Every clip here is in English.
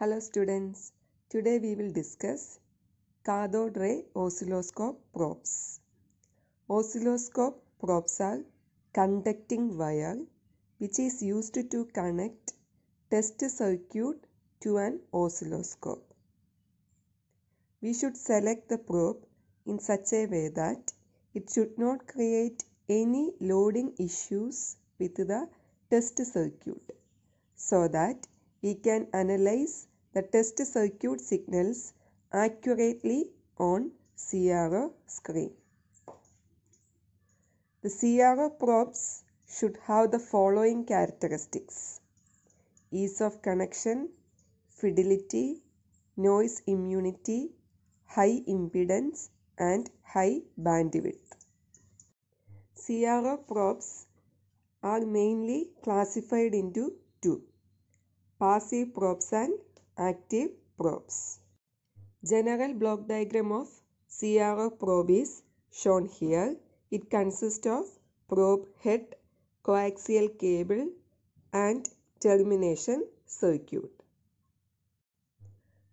Hello students, today we will discuss cathode ray oscilloscope probes. Oscilloscope probes are conducting wire which is used to connect test circuit to an oscilloscope. We should select the probe in such a way that it should not create any loading issues with the test circuit so that we can analyze the test circuit signals accurately on CRO screen. The CRO probes should have the following characteristics. Ease of connection, fidelity, noise immunity, high impedance and high bandwidth. CRO probes are mainly classified into two passive probes and active probes. General block diagram of CRO probe is shown here. It consists of probe head, coaxial cable and termination circuit.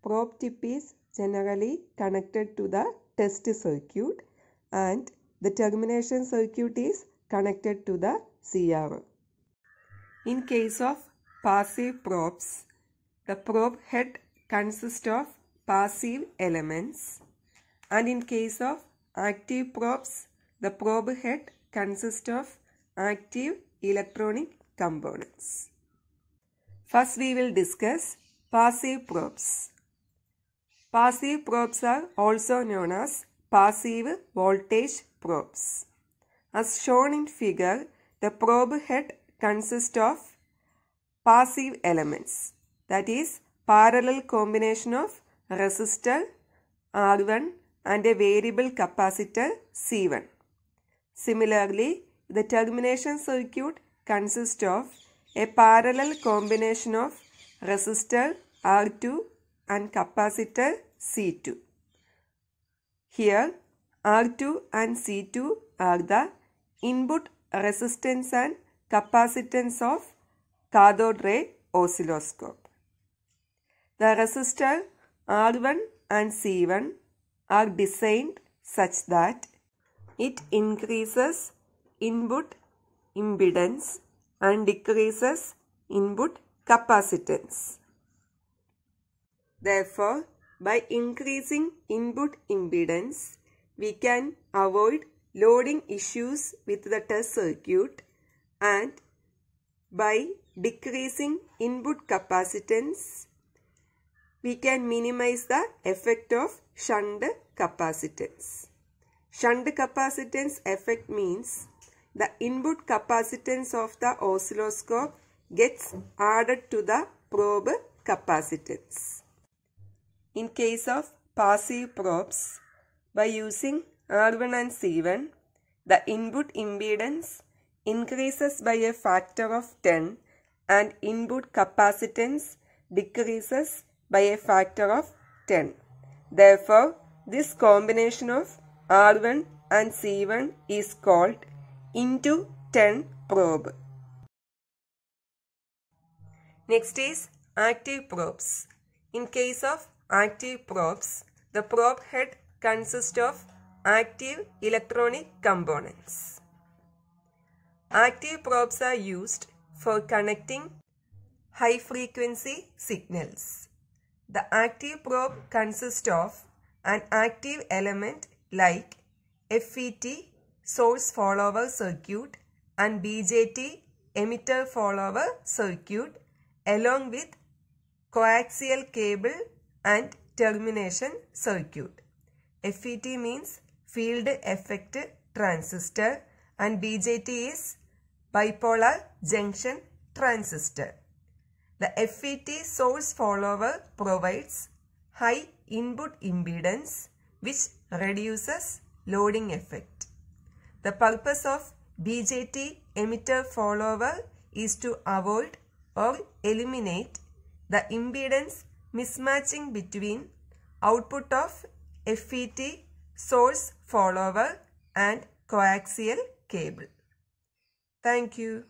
Probe tip is generally connected to the test circuit and the termination circuit is connected to the CRO. In case of passive probes. The probe head consists of passive elements and in case of active probes, the probe head consists of active electronic components. First we will discuss passive probes. Passive probes are also known as passive voltage probes. As shown in figure, the probe head consists of passive elements that is parallel combination of resistor R1 and a variable capacitor C1. Similarly, the termination circuit consists of a parallel combination of resistor R2 and capacitor C2. Here, R2 and C2 are the input resistance and capacitance of cathode ray oscilloscope. The resistor R1 and C1 are designed such that it increases input impedance and decreases input capacitance. Therefore, by increasing input impedance, we can avoid loading issues with the test circuit and by decreasing input capacitance, we can minimize the effect of shunt capacitance. Shunt capacitance effect means the input capacitance of the oscilloscope gets added to the probe capacitance. In case of passive probes, by using R1 and C1, the input impedance increases by a factor of 10 and input capacitance decreases by a factor of 10. Therefore, this combination of R1 and C1 is called into 10 probe. Next is active probes. In case of active probes, the probe head consists of active electronic components. Active probes are used for connecting high frequency signals. The active probe consists of an active element like FET source follower circuit and BJT emitter follower circuit along with coaxial cable and termination circuit. FET means field effect transistor and BJT is bipolar junction transistor. The FET source follower provides high input impedance which reduces loading effect. The purpose of BJT emitter follower is to avoid or eliminate the impedance mismatching between output of FET source follower and coaxial cable. Thank you.